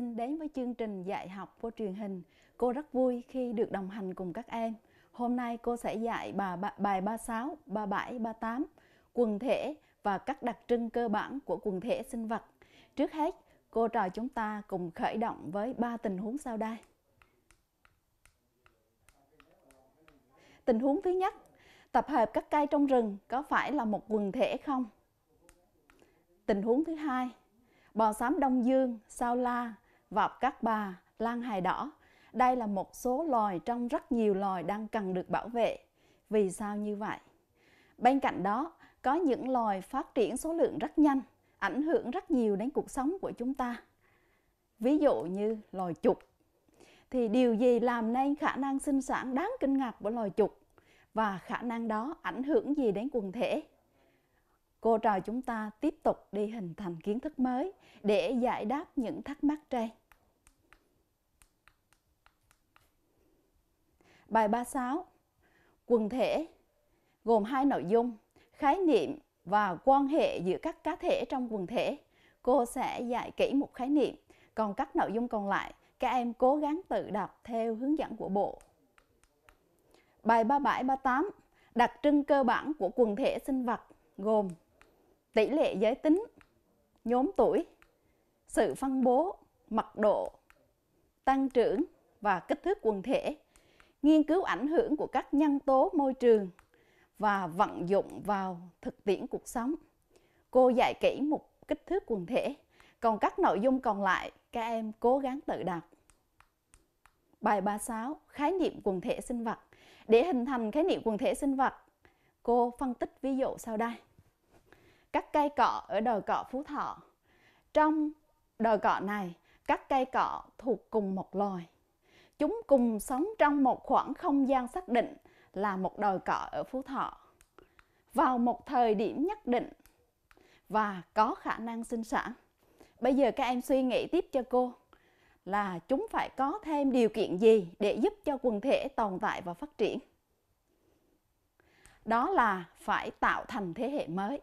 sinh đến với chương trình dạy học của truyền hình. Cô rất vui khi được đồng hành cùng các em. Hôm nay cô sẽ dạy bà, bà bài 36, 37, 38, quần thể và các đặc trưng cơ bản của quần thể sinh vật. Trước hết, cô trò chúng ta cùng khởi động với ba tình huống sau đây. Tình huống thứ nhất, tập hợp các cây trong rừng có phải là một quần thể không? Tình huống thứ hai, bò sám Đông Dương, sao la, vọc cát bà, lan hài đỏ. Đây là một số loài trong rất nhiều loài đang cần được bảo vệ. Vì sao như vậy? Bên cạnh đó, có những loài phát triển số lượng rất nhanh, ảnh hưởng rất nhiều đến cuộc sống của chúng ta. Ví dụ như loài chuột. Thì điều gì làm nên khả năng sinh sản đáng kinh ngạc của loài chuột? Và khả năng đó ảnh hưởng gì đến quần thể? cô trò chúng ta tiếp tục đi hình thành kiến thức mới để giải đáp những thắc mắc trên. Bài 36. Quần thể gồm hai nội dung, khái niệm và quan hệ giữa các cá thể trong quần thể. Cô sẽ dạy kỹ một khái niệm, còn các nội dung còn lại các em cố gắng tự đọc theo hướng dẫn của bộ. Bài 37 38 đặc trưng cơ bản của quần thể sinh vật gồm tỷ lệ giới tính, nhóm tuổi, sự phân bố, mật độ, tăng trưởng và kích thước quần thể, nghiên cứu ảnh hưởng của các nhân tố môi trường và vận dụng vào thực tiễn cuộc sống. Cô dạy kỹ một kích thước quần thể, còn các nội dung còn lại các em cố gắng tự đọc. Bài 36. Khái niệm quần thể sinh vật Để hình thành khái niệm quần thể sinh vật, cô phân tích ví dụ sau đây các cây cọ ở đồi cọ Phú Thọ. Trong đồi cọ này, các cây cọ thuộc cùng một loài. Chúng cùng sống trong một khoảng không gian xác định là một đồi cọ ở Phú Thọ. Vào một thời điểm nhất định và có khả năng sinh sản. Bây giờ các em suy nghĩ tiếp cho cô là chúng phải có thêm điều kiện gì để giúp cho quần thể tồn tại và phát triển. Đó là phải tạo thành thế hệ mới.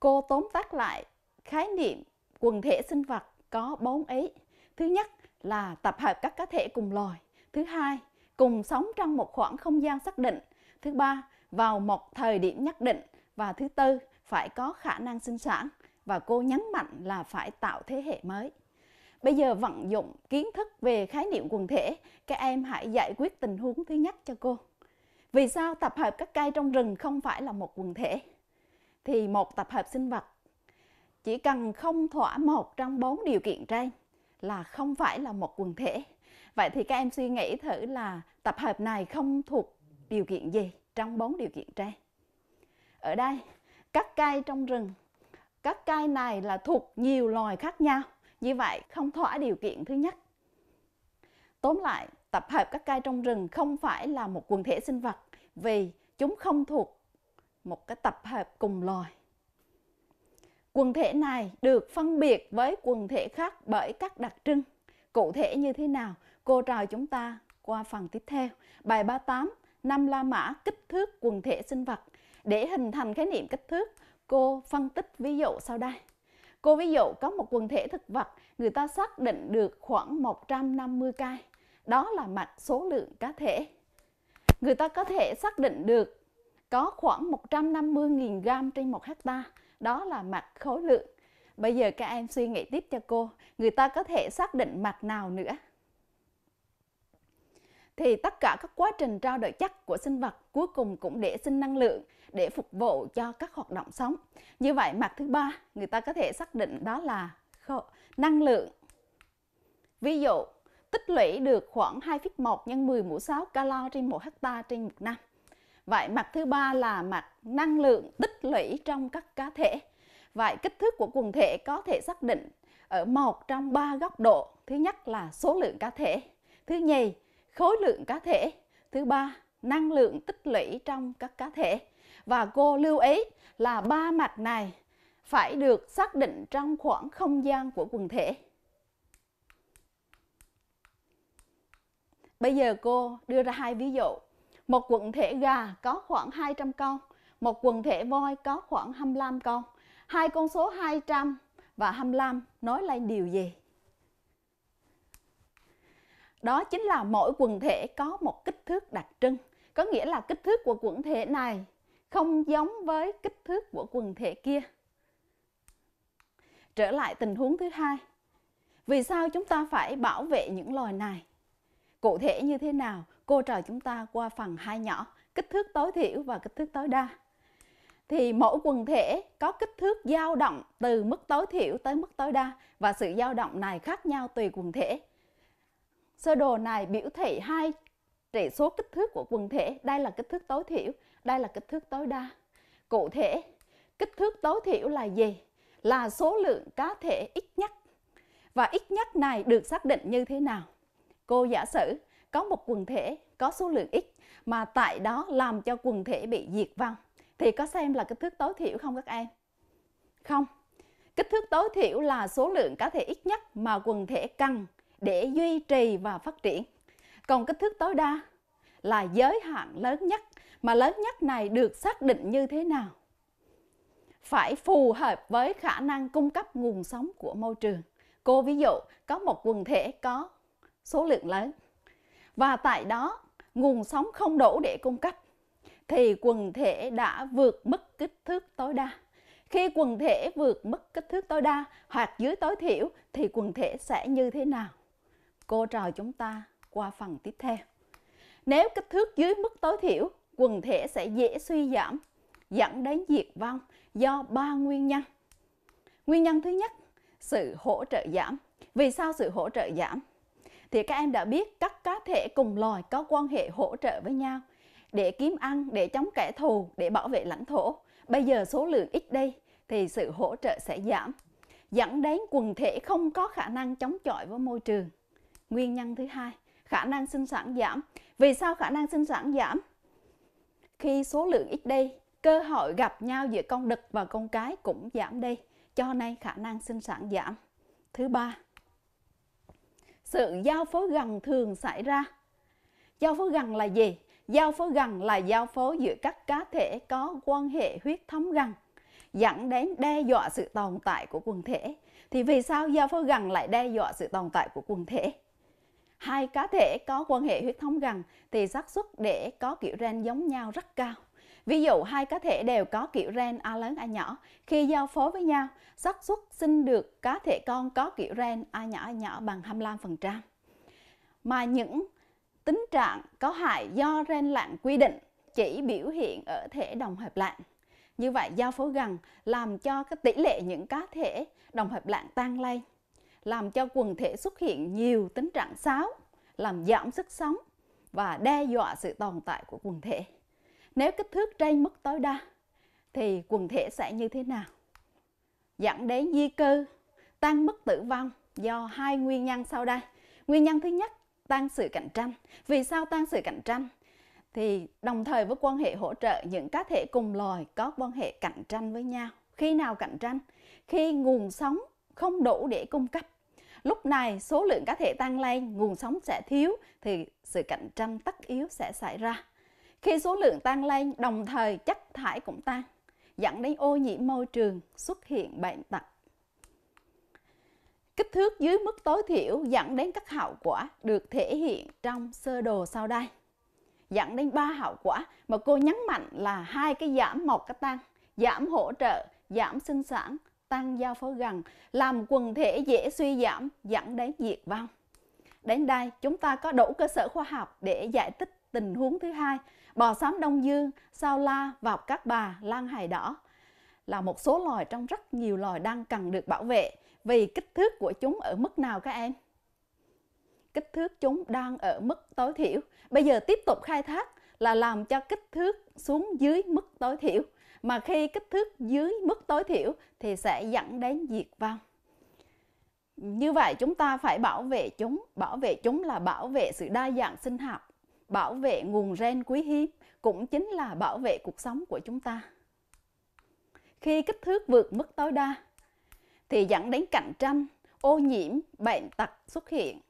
Cô tóm tắt lại khái niệm quần thể sinh vật có bốn ý. Thứ nhất là tập hợp các cá thể cùng loài. Thứ hai, cùng sống trong một khoảng không gian xác định. Thứ ba, vào một thời điểm nhất định. Và thứ tư, phải có khả năng sinh sản. Và cô nhấn mạnh là phải tạo thế hệ mới. Bây giờ vận dụng kiến thức về khái niệm quần thể, các em hãy giải quyết tình huống thứ nhất cho cô. Vì sao tập hợp các cây trong rừng không phải là một quần thể? thì một tập hợp sinh vật chỉ cần không thỏa một trong bốn điều kiện trên là không phải là một quần thể. Vậy thì các em suy nghĩ thử là tập hợp này không thuộc điều kiện gì trong bốn điều kiện trên. Ở đây, các cây trong rừng, các cây này là thuộc nhiều loài khác nhau, như vậy không thỏa điều kiện thứ nhất. Tóm lại, tập hợp các cây trong rừng không phải là một quần thể sinh vật vì chúng không thuộc một cái tập hợp cùng loài. Quần thể này được phân biệt với quần thể khác bởi các đặc trưng. Cụ thể như thế nào? Cô trò chúng ta qua phần tiếp theo. Bài 38, năm la mã kích thước quần thể sinh vật. Để hình thành khái niệm kích thước, cô phân tích ví dụ sau đây. Cô ví dụ có một quần thể thực vật, người ta xác định được khoảng 150 cây. Đó là mặt số lượng cá thể. Người ta có thể xác định được có khoảng 150.000 gram trên một hecta đó là mặt khối lượng bây giờ các em suy nghĩ tiếp cho cô người ta có thể xác định mặt nào nữa thì tất cả các quá trình trao đổi chất của sinh vật cuối cùng cũng để sinh năng lượng để phục vụ cho các hoạt động sống. Như vậy mặt thứ ba người ta có thể xác định đó là năng lượng. Ví dụ, tích lũy được khoảng 2,1 nhân 10 mũ 6 calo trên 1 hecta trên một năm. Vậy mặt thứ ba là mặt năng lượng tích lũy trong các cá thể. Vậy kích thước của quần thể có thể xác định ở một trong ba góc độ. Thứ nhất là số lượng cá thể, thứ nhì khối lượng cá thể, thứ ba năng lượng tích lũy trong các cá thể. Và cô lưu ý là ba mặt này phải được xác định trong khoảng không gian của quần thể. Bây giờ cô đưa ra hai ví dụ. Một quần thể gà có khoảng 200 con, một quần thể voi có khoảng 25 con. Hai con số 200 và 25 nói lên điều gì? Đó chính là mỗi quần thể có một kích thước đặc trưng. Có nghĩa là kích thước của quần thể này không giống với kích thước của quần thể kia. Trở lại tình huống thứ hai. Vì sao chúng ta phải bảo vệ những loài này? Cụ thể như thế nào? cô trò chúng ta qua phần hai nhỏ, kích thước tối thiểu và kích thước tối đa. Thì mỗi quần thể có kích thước dao động từ mức tối thiểu tới mức tối đa và sự dao động này khác nhau tùy quần thể. Sơ đồ này biểu thị hai trị số kích thước của quần thể, đây là kích thước tối thiểu, đây là kích thước tối đa. Cụ thể, kích thước tối thiểu là gì? Là số lượng cá thể ít nhất. Và ít nhất này được xác định như thế nào? Cô giả sử có một quần thể có số lượng ít mà tại đó làm cho quần thể bị diệt vong thì có xem là kích thước tối thiểu không các em? Không. Kích thước tối thiểu là số lượng cá thể ít nhất mà quần thể cần để duy trì và phát triển. Còn kích thước tối đa là giới hạn lớn nhất mà lớn nhất này được xác định như thế nào? Phải phù hợp với khả năng cung cấp nguồn sống của môi trường. Cô ví dụ có một quần thể có số lượng lớn và tại đó nguồn sóng không đủ để cung cấp thì quần thể đã vượt mức kích thước tối đa. Khi quần thể vượt mức kích thước tối đa hoặc dưới tối thiểu thì quần thể sẽ như thế nào? Cô trò chúng ta qua phần tiếp theo. Nếu kích thước dưới mức tối thiểu, quần thể sẽ dễ suy giảm, dẫn đến diệt vong do ba nguyên nhân. Nguyên nhân thứ nhất, sự hỗ trợ giảm. Vì sao sự hỗ trợ giảm? thì các em đã biết các cá thể cùng loài có quan hệ hỗ trợ với nhau để kiếm ăn, để chống kẻ thù, để bảo vệ lãnh thổ. Bây giờ số lượng ít đây thì sự hỗ trợ sẽ giảm, dẫn đến quần thể không có khả năng chống chọi với môi trường. Nguyên nhân thứ hai, khả năng sinh sản giảm. Vì sao khả năng sinh sản giảm? Khi số lượng ít đây, cơ hội gặp nhau giữa con đực và con cái cũng giảm đi, cho nên khả năng sinh sản giảm. Thứ ba, sự giao phối gần thường xảy ra. Giao phối gần là gì? Giao phối gần là giao phối giữa các cá thể có quan hệ huyết thống gần, dẫn đến đe dọa sự tồn tại của quần thể. Thì vì sao giao phối gần lại đe dọa sự tồn tại của quần thể? Hai cá thể có quan hệ huyết thống gần thì xác suất để có kiểu gen giống nhau rất cao. Ví dụ hai cá thể đều có kiểu ren A lớn A nhỏ, khi giao phối với nhau, xác suất sinh được cá thể con có kiểu ren A nhỏ A nhỏ bằng 25%. Mà những tính trạng có hại do ren lạng quy định chỉ biểu hiện ở thể đồng hợp lạng. Như vậy giao phối gần làm cho cái tỷ lệ những cá thể đồng hợp lạng tăng lên, làm cho quần thể xuất hiện nhiều tính trạng xáo, làm giảm sức sống và đe dọa sự tồn tại của quần thể. Nếu kích thước trên mức tối đa thì quần thể sẽ như thế nào? Dẫn đến di cư, tăng mức tử vong do hai nguyên nhân sau đây. Nguyên nhân thứ nhất, tăng sự cạnh tranh. Vì sao tăng sự cạnh tranh? Thì đồng thời với quan hệ hỗ trợ những cá thể cùng loài có quan hệ cạnh tranh với nhau. Khi nào cạnh tranh? Khi nguồn sống không đủ để cung cấp. Lúc này số lượng cá thể tăng lên, nguồn sống sẽ thiếu thì sự cạnh tranh tất yếu sẽ xảy ra. Khi số lượng tăng lên, đồng thời chất thải cũng tăng, dẫn đến ô nhiễm môi trường, xuất hiện bệnh tật. Kích thước dưới mức tối thiểu dẫn đến các hậu quả được thể hiện trong sơ đồ sau đây. Dẫn đến ba hậu quả mà cô nhấn mạnh là hai cái giảm một cái tăng, giảm hỗ trợ, giảm sinh sản, tăng giao phối gần, làm quần thể dễ suy giảm dẫn đến diệt vong. Đến đây chúng ta có đủ cơ sở khoa học để giải thích tình huống thứ hai bò sám đông dương sao la vào các bà lan hài đỏ là một số loài trong rất nhiều loài đang cần được bảo vệ vì kích thước của chúng ở mức nào các em kích thước chúng đang ở mức tối thiểu bây giờ tiếp tục khai thác là làm cho kích thước xuống dưới mức tối thiểu mà khi kích thước dưới mức tối thiểu thì sẽ dẫn đến diệt vong như vậy chúng ta phải bảo vệ chúng bảo vệ chúng là bảo vệ sự đa dạng sinh học bảo vệ nguồn gen quý hiếm cũng chính là bảo vệ cuộc sống của chúng ta. Khi kích thước vượt mức tối đa thì dẫn đến cạnh tranh, ô nhiễm, bệnh tật xuất hiện,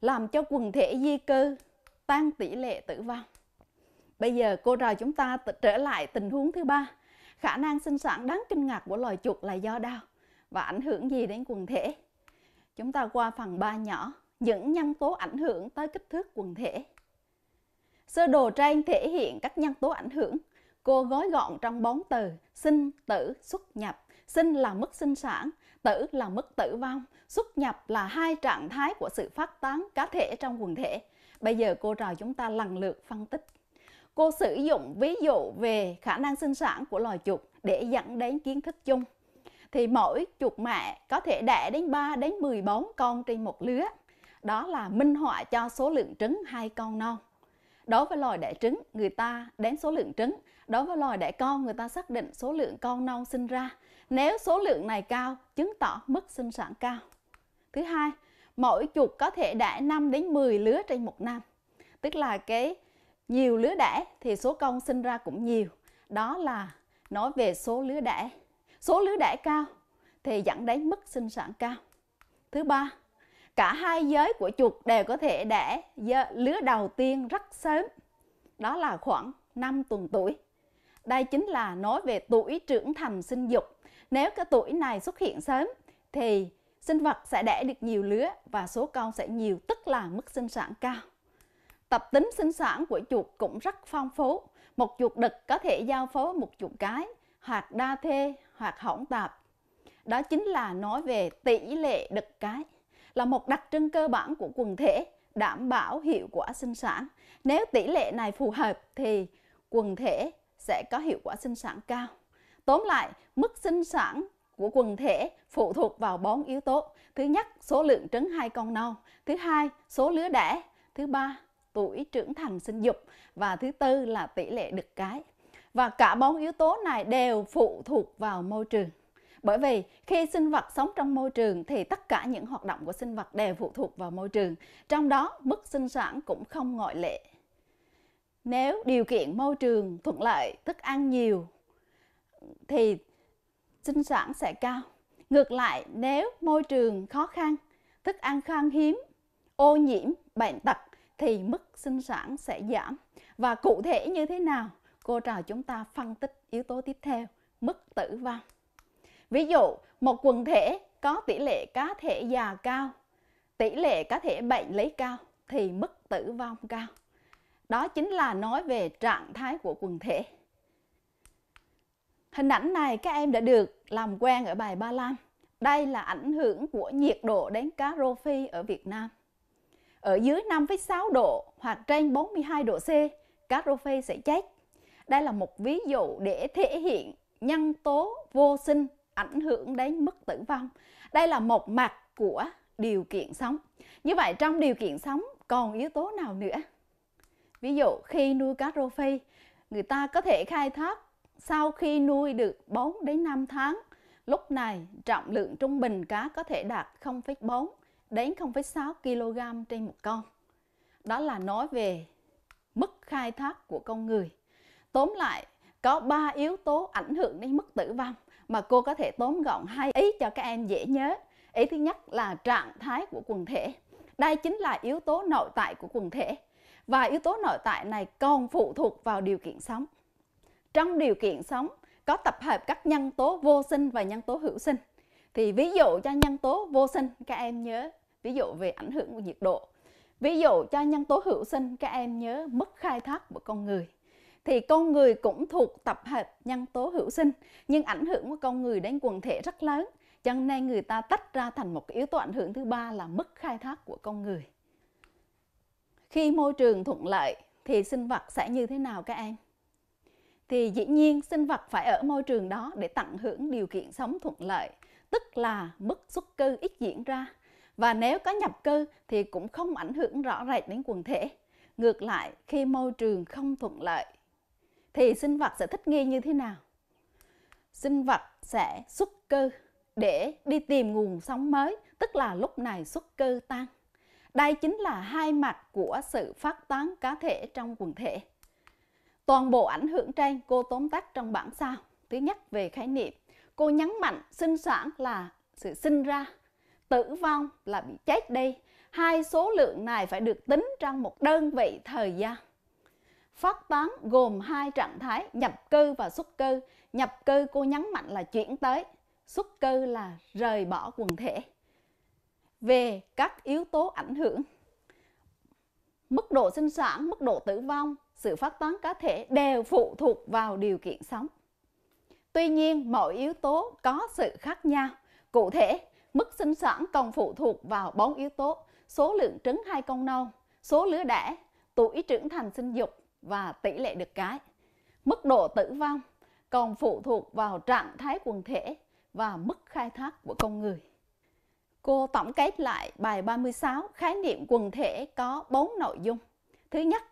làm cho quần thể di cư tăng tỷ lệ tử vong. Bây giờ cô trò chúng ta trở lại tình huống thứ ba. Khả năng sinh sản đáng kinh ngạc của loài chuột là do đau và ảnh hưởng gì đến quần thể? Chúng ta qua phần 3 nhỏ, những nhân tố ảnh hưởng tới kích thước quần thể. Sơ đồ tranh thể hiện các nhân tố ảnh hưởng. Cô gói gọn trong bốn từ sinh, tử, xuất nhập. Sinh là mức sinh sản, tử là mức tử vong, xuất nhập là hai trạng thái của sự phát tán cá thể trong quần thể. Bây giờ cô trò chúng ta lần lượt phân tích. Cô sử dụng ví dụ về khả năng sinh sản của loài chuột để dẫn đến kiến thức chung. Thì mỗi chuột mẹ có thể đẻ đến 3 đến 14 con trên một lứa. Đó là minh họa cho số lượng trứng hai con non. Đối với loài đẻ trứng, người ta đến số lượng trứng. Đối với loài đẻ con, người ta xác định số lượng con non sinh ra. Nếu số lượng này cao, chứng tỏ mức sinh sản cao. Thứ hai, mỗi chuột có thể đẻ 5 đến 10 lứa trên một năm. Tức là cái nhiều lứa đẻ thì số con sinh ra cũng nhiều. Đó là nói về số lứa đẻ. Số lứa đẻ cao thì dẫn đến mức sinh sản cao. Thứ ba, cả hai giới của chuột đều có thể đẻ lứa đầu tiên rất sớm đó là khoảng 5 tuần tuổi đây chính là nói về tuổi trưởng thành sinh dục nếu cái tuổi này xuất hiện sớm thì sinh vật sẽ đẻ được nhiều lứa và số con sẽ nhiều tức là mức sinh sản cao tập tính sinh sản của chuột cũng rất phong phú một chuột đực có thể giao phối một chuột cái hoặc đa thê hoặc hỗn tạp đó chính là nói về tỷ lệ đực cái là một đặc trưng cơ bản của quần thể đảm bảo hiệu quả sinh sản. Nếu tỷ lệ này phù hợp thì quần thể sẽ có hiệu quả sinh sản cao. Tóm lại, mức sinh sản của quần thể phụ thuộc vào bốn yếu tố. Thứ nhất, số lượng trứng hai con non. Thứ hai, số lứa đẻ. Thứ ba, tuổi trưởng thành sinh dục. Và thứ tư là tỷ lệ đực cái. Và cả bốn yếu tố này đều phụ thuộc vào môi trường. Bởi vì khi sinh vật sống trong môi trường thì tất cả những hoạt động của sinh vật đều phụ thuộc vào môi trường, trong đó mức sinh sản cũng không ngoại lệ. Nếu điều kiện môi trường thuận lợi, thức ăn nhiều thì sinh sản sẽ cao. Ngược lại, nếu môi trường khó khăn, thức ăn khan hiếm, ô nhiễm, bệnh tật thì mức sinh sản sẽ giảm. Và cụ thể như thế nào? Cô trò chúng ta phân tích yếu tố tiếp theo, mức tử vong. Ví dụ, một quần thể có tỷ lệ cá thể già cao, tỷ lệ cá thể bệnh lý cao thì mức tử vong cao. Đó chính là nói về trạng thái của quần thể. Hình ảnh này các em đã được làm quen ở bài 35. Đây là ảnh hưởng của nhiệt độ đến cá rô phi ở Việt Nam. Ở dưới 5,6 độ hoặc trên 42 độ C, cá rô phi sẽ chết. Đây là một ví dụ để thể hiện nhân tố vô sinh ảnh hưởng đến mức tử vong. Đây là một mặt của điều kiện sống. Như vậy trong điều kiện sống còn yếu tố nào nữa? Ví dụ khi nuôi cá rô phi, người ta có thể khai thác sau khi nuôi được 4 đến 5 tháng. Lúc này trọng lượng trung bình cá có thể đạt 0,4 đến 0,6 kg trên một con. Đó là nói về mức khai thác của con người. Tóm lại, có 3 yếu tố ảnh hưởng đến mức tử vong mà cô có thể tóm gọn hai ý cho các em dễ nhớ ý thứ nhất là trạng thái của quần thể đây chính là yếu tố nội tại của quần thể và yếu tố nội tại này còn phụ thuộc vào điều kiện sống trong điều kiện sống có tập hợp các nhân tố vô sinh và nhân tố hữu sinh thì ví dụ cho nhân tố vô sinh các em nhớ ví dụ về ảnh hưởng của nhiệt độ ví dụ cho nhân tố hữu sinh các em nhớ mức khai thác của con người thì con người cũng thuộc tập hợp nhân tố hữu sinh nhưng ảnh hưởng của con người đến quần thể rất lớn cho nên người ta tách ra thành một yếu tố ảnh hưởng thứ ba là mức khai thác của con người khi môi trường thuận lợi thì sinh vật sẽ như thế nào các em thì dĩ nhiên sinh vật phải ở môi trường đó để tận hưởng điều kiện sống thuận lợi tức là mức xuất cư ít diễn ra và nếu có nhập cư thì cũng không ảnh hưởng rõ rệt đến quần thể ngược lại khi môi trường không thuận lợi thì sinh vật sẽ thích nghi như thế nào? Sinh vật sẽ xuất cư để đi tìm nguồn sống mới, tức là lúc này xuất cư tăng. Đây chính là hai mặt của sự phát tán cá thể trong quần thể. Toàn bộ ảnh hưởng trên cô tóm tắt trong bản sao. Thứ nhất về khái niệm, cô nhấn mạnh sinh sản là sự sinh ra, tử vong là bị chết đi. Hai số lượng này phải được tính trong một đơn vị thời gian. Phát tán gồm hai trạng thái nhập cư và xuất cư. Nhập cư cô nhấn mạnh là chuyển tới, xuất cư là rời bỏ quần thể. Về các yếu tố ảnh hưởng, mức độ sinh sản, mức độ tử vong, sự phát tán cá thể đều phụ thuộc vào điều kiện sống. Tuy nhiên, mọi yếu tố có sự khác nhau. Cụ thể, mức sinh sản còn phụ thuộc vào bốn yếu tố số lượng trứng hai con nâu, số lứa đẻ, tuổi trưởng thành sinh dục, và tỷ lệ được cái. Mức độ tử vong còn phụ thuộc vào trạng thái quần thể và mức khai thác của con người. Cô tổng kết lại bài 36 khái niệm quần thể có 4 nội dung. Thứ nhất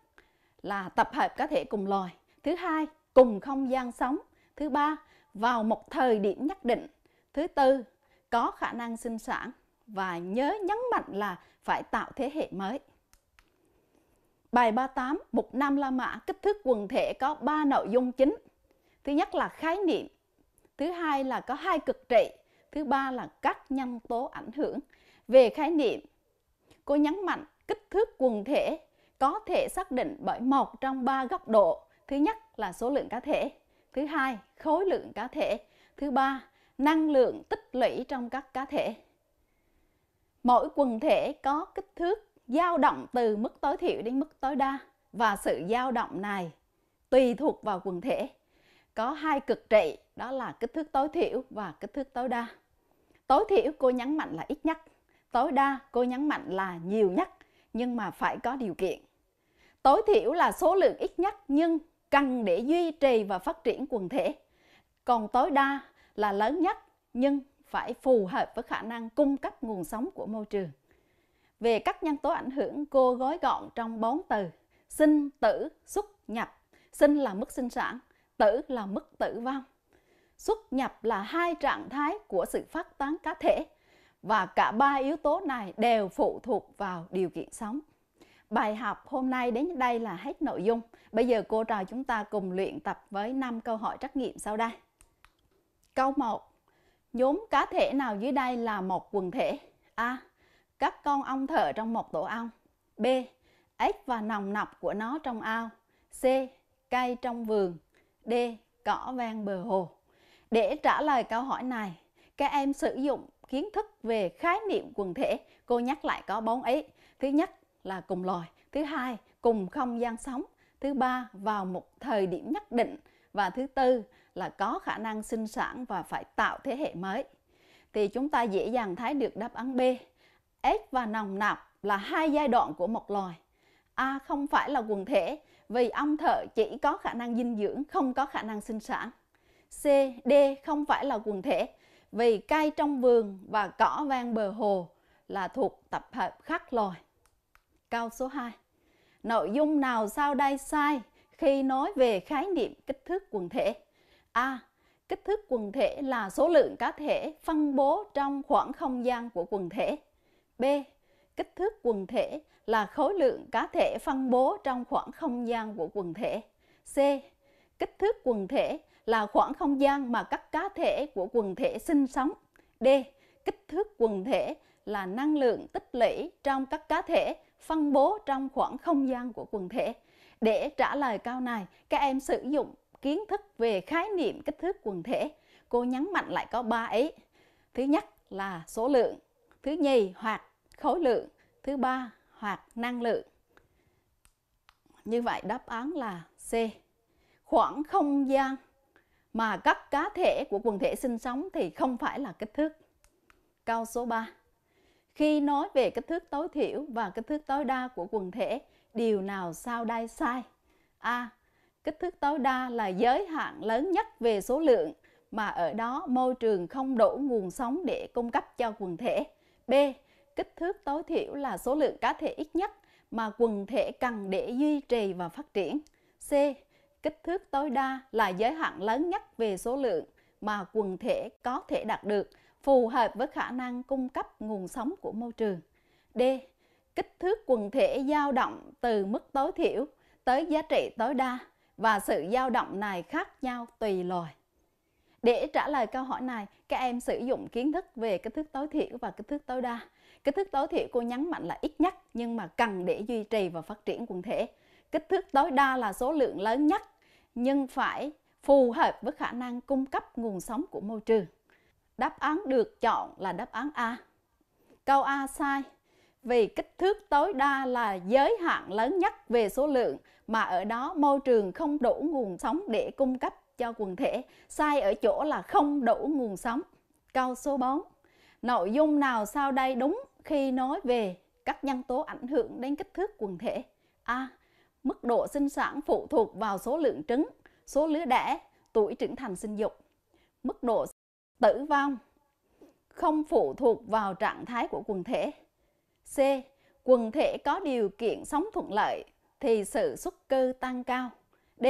là tập hợp cá thể cùng loài. Thứ hai, cùng không gian sống. Thứ ba, vào một thời điểm nhất định. Thứ tư, có khả năng sinh sản. Và nhớ nhấn mạnh là phải tạo thế hệ mới. Bài 38, Mục Nam La Mã kích thước quần thể có 3 nội dung chính. Thứ nhất là khái niệm, thứ hai là có hai cực trị, thứ ba là các nhân tố ảnh hưởng. Về khái niệm, cô nhấn mạnh kích thước quần thể có thể xác định bởi một trong ba góc độ. Thứ nhất là số lượng cá thể, thứ hai khối lượng cá thể, thứ ba năng lượng tích lũy trong các cá thể. Mỗi quần thể có kích thước dao động từ mức tối thiểu đến mức tối đa và sự dao động này tùy thuộc vào quần thể có hai cực trị đó là kích thước tối thiểu và kích thước tối đa tối thiểu cô nhấn mạnh là ít nhất tối đa cô nhấn mạnh là nhiều nhất nhưng mà phải có điều kiện tối thiểu là số lượng ít nhất nhưng cần để duy trì và phát triển quần thể còn tối đa là lớn nhất nhưng phải phù hợp với khả năng cung cấp nguồn sống của môi trường về các nhân tố ảnh hưởng cô gói gọn trong bốn từ sinh tử xuất nhập sinh là mức sinh sản tử là mức tử vong xuất nhập là hai trạng thái của sự phát tán cá thể và cả ba yếu tố này đều phụ thuộc vào điều kiện sống bài học hôm nay đến đây là hết nội dung bây giờ cô trò chúng ta cùng luyện tập với năm câu hỏi trắc nghiệm sau đây câu 1 nhóm cá thể nào dưới đây là một quần thể a các con ong thở trong một tổ ong. B. Ếch và nòng nọc của nó trong ao. C. Cây trong vườn. D. Cỏ ven bờ hồ. Để trả lời câu hỏi này, các em sử dụng kiến thức về khái niệm quần thể. Cô nhắc lại có bốn ý. Thứ nhất là cùng loài. Thứ hai, cùng không gian sống. Thứ ba, vào một thời điểm nhất định. Và thứ tư là có khả năng sinh sản và phải tạo thế hệ mới. Thì chúng ta dễ dàng thấy được đáp án B ếch và nòng nọc là hai giai đoạn của một loài. A à, không phải là quần thể vì ong thợ chỉ có khả năng dinh dưỡng, không có khả năng sinh sản. C. D không phải là quần thể vì cây trong vườn và cỏ vang bờ hồ là thuộc tập hợp khác loài. Câu số 2. Nội dung nào sau đây sai khi nói về khái niệm kích thước quần thể? A. Kích thước quần thể là số lượng cá thể phân bố trong khoảng không gian của quần thể. B. Kích thước quần thể là khối lượng cá thể phân bố trong khoảng không gian của quần thể. C. Kích thước quần thể là khoảng không gian mà các cá thể của quần thể sinh sống. D. Kích thước quần thể là năng lượng tích lũy trong các cá thể phân bố trong khoảng không gian của quần thể. Để trả lời câu này, các em sử dụng kiến thức về khái niệm kích thước quần thể. Cô nhấn mạnh lại có 3 ấy. Thứ nhất là số lượng, thứ nhì hoặc khối lượng, thứ ba hoặc năng lượng. Như vậy đáp án là C. Khoảng không gian mà các cá thể của quần thể sinh sống thì không phải là kích thước. Câu số 3. Khi nói về kích thước tối thiểu và kích thước tối đa của quần thể, điều nào sau đây sai? A. Kích thước tối đa là giới hạn lớn nhất về số lượng mà ở đó môi trường không đủ nguồn sống để cung cấp cho quần thể. B. Kích thước tối thiểu là số lượng cá thể ít nhất mà quần thể cần để duy trì và phát triển. C. Kích thước tối đa là giới hạn lớn nhất về số lượng mà quần thể có thể đạt được, phù hợp với khả năng cung cấp nguồn sống của môi trường. D. Kích thước quần thể dao động từ mức tối thiểu tới giá trị tối đa và sự dao động này khác nhau tùy loài. Để trả lời câu hỏi này, các em sử dụng kiến thức về kích thước tối thiểu và kích thước tối đa. Kích thước tối thiểu cô nhấn mạnh là ít nhất nhưng mà cần để duy trì và phát triển quần thể. Kích thước tối đa là số lượng lớn nhất nhưng phải phù hợp với khả năng cung cấp nguồn sống của môi trường. Đáp án được chọn là đáp án A. Câu A sai vì kích thước tối đa là giới hạn lớn nhất về số lượng mà ở đó môi trường không đủ nguồn sống để cung cấp cho quần thể. Sai ở chỗ là không đủ nguồn sống. Câu số 4. Nội dung nào sau đây đúng khi nói về các nhân tố ảnh hưởng đến kích thước quần thể? A. Mức độ sinh sản phụ thuộc vào số lượng trứng, số lứa đẻ, tuổi trưởng thành sinh dục. Mức độ tử vong không phụ thuộc vào trạng thái của quần thể. C. Quần thể có điều kiện sống thuận lợi thì sự xuất cư tăng cao. D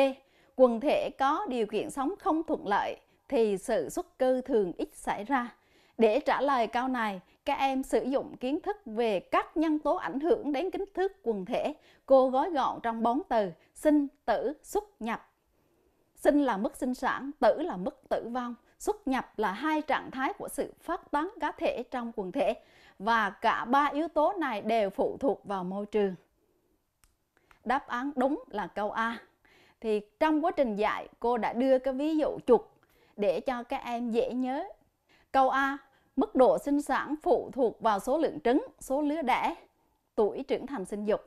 quần thể có điều kiện sống không thuận lợi thì sự xuất cư thường ít xảy ra. Để trả lời câu này, các em sử dụng kiến thức về các nhân tố ảnh hưởng đến kích thước quần thể. Cô gói gọn trong bốn từ sinh, tử, xuất nhập. Sinh là mức sinh sản, tử là mức tử vong. Xuất nhập là hai trạng thái của sự phát tán cá thể trong quần thể và cả ba yếu tố này đều phụ thuộc vào môi trường. Đáp án đúng là câu A thì trong quá trình dạy cô đã đưa cái ví dụ trục để cho các em dễ nhớ câu a mức độ sinh sản phụ thuộc vào số lượng trứng số lứa đẻ tuổi trưởng thành sinh dục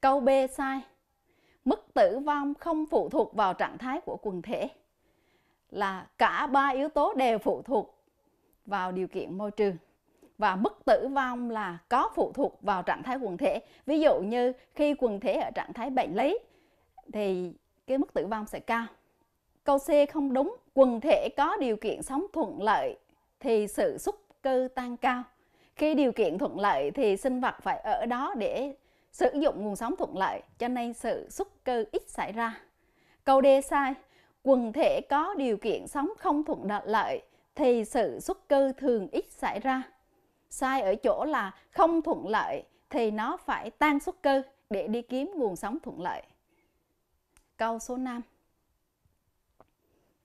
câu b sai mức tử vong không phụ thuộc vào trạng thái của quần thể là cả ba yếu tố đều phụ thuộc vào điều kiện môi trường và mức tử vong là có phụ thuộc vào trạng thái quần thể ví dụ như khi quần thể ở trạng thái bệnh lý thì cái mức tử vong sẽ cao. Câu C không đúng. Quần thể có điều kiện sống thuận lợi thì sự xúc cơ tăng cao. Khi điều kiện thuận lợi thì sinh vật phải ở đó để sử dụng nguồn sống thuận lợi, cho nên sự xúc cơ ít xảy ra. Câu D sai. Quần thể có điều kiện sống không thuận lợi thì sự xúc cơ thường ít xảy ra. Sai ở chỗ là không thuận lợi thì nó phải tan xúc cơ để đi kiếm nguồn sống thuận lợi. Câu số 5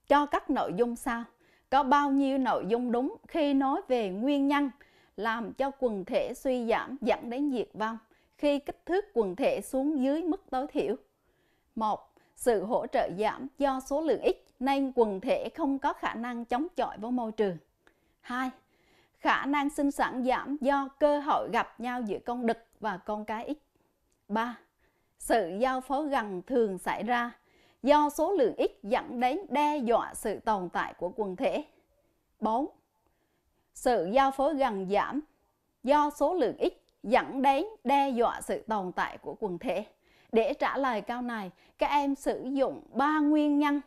Cho các nội dung sau Có bao nhiêu nội dung đúng khi nói về nguyên nhân làm cho quần thể suy giảm dẫn đến diệt vong khi kích thước quần thể xuống dưới mức tối thiểu? 1. Sự hỗ trợ giảm do số lượng ít nên quần thể không có khả năng chống chọi với môi trường. 2. Khả năng sinh sản giảm do cơ hội gặp nhau giữa con đực và con cái ít. 3 sự giao phối gần thường xảy ra do số lượng ít dẫn đến đe dọa sự tồn tại của quần thể. 4. Sự giao phối gần giảm do số lượng ít dẫn đến đe dọa sự tồn tại của quần thể. Để trả lời câu này, các em sử dụng ba nguyên nhân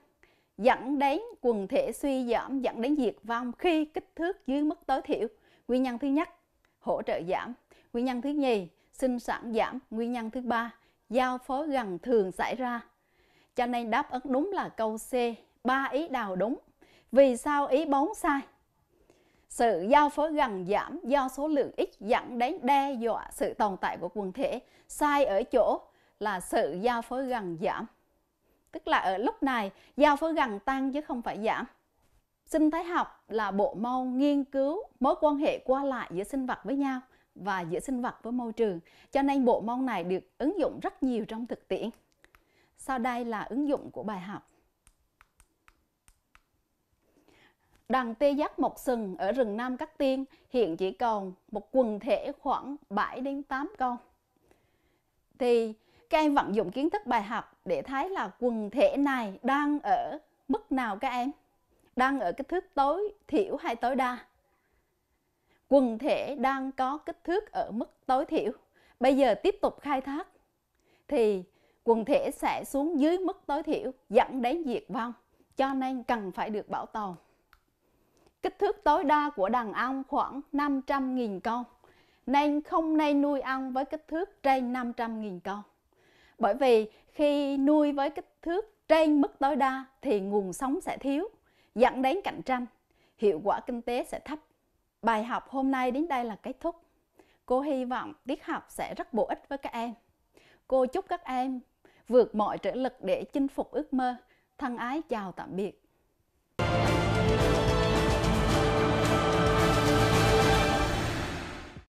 dẫn đến quần thể suy giảm dẫn đến diệt vong khi kích thước dưới mức tối thiểu. Nguyên nhân thứ nhất, hỗ trợ giảm. Nguyên nhân thứ nhì, sinh sản giảm. Nguyên nhân thứ ba, giao phối gần thường xảy ra. Cho nên đáp ứng đúng là câu C, ba ý đào đúng. Vì sao ý 4 sai? Sự giao phối gần giảm do số lượng ít dẫn đến đe dọa sự tồn tại của quần thể. Sai ở chỗ là sự giao phối gần giảm. Tức là ở lúc này giao phối gần tăng chứ không phải giảm. Sinh thái học là bộ môn nghiên cứu mối quan hệ qua lại giữa sinh vật với nhau và giữa sinh vật với môi trường. Cho nên bộ môn này được ứng dụng rất nhiều trong thực tiễn. Sau đây là ứng dụng của bài học. Đàn tê giác mộc sừng ở rừng Nam Cát Tiên hiện chỉ còn một quần thể khoảng 7 đến 8 con. Thì các em vận dụng kiến thức bài học để thấy là quần thể này đang ở mức nào các em? Đang ở cái thước tối thiểu hay tối đa? quần thể đang có kích thước ở mức tối thiểu bây giờ tiếp tục khai thác thì quần thể sẽ xuống dưới mức tối thiểu dẫn đến diệt vong cho nên cần phải được bảo tồn kích thước tối đa của đàn ong khoảng 500.000 con nên không nên nuôi ong với kích thước trên 500.000 con bởi vì khi nuôi với kích thước trên mức tối đa thì nguồn sống sẽ thiếu dẫn đến cạnh tranh hiệu quả kinh tế sẽ thấp Bài học hôm nay đến đây là kết thúc. Cô hy vọng tiết học sẽ rất bổ ích với các em. Cô chúc các em vượt mọi trở lực để chinh phục ước mơ. Thân ái chào tạm biệt.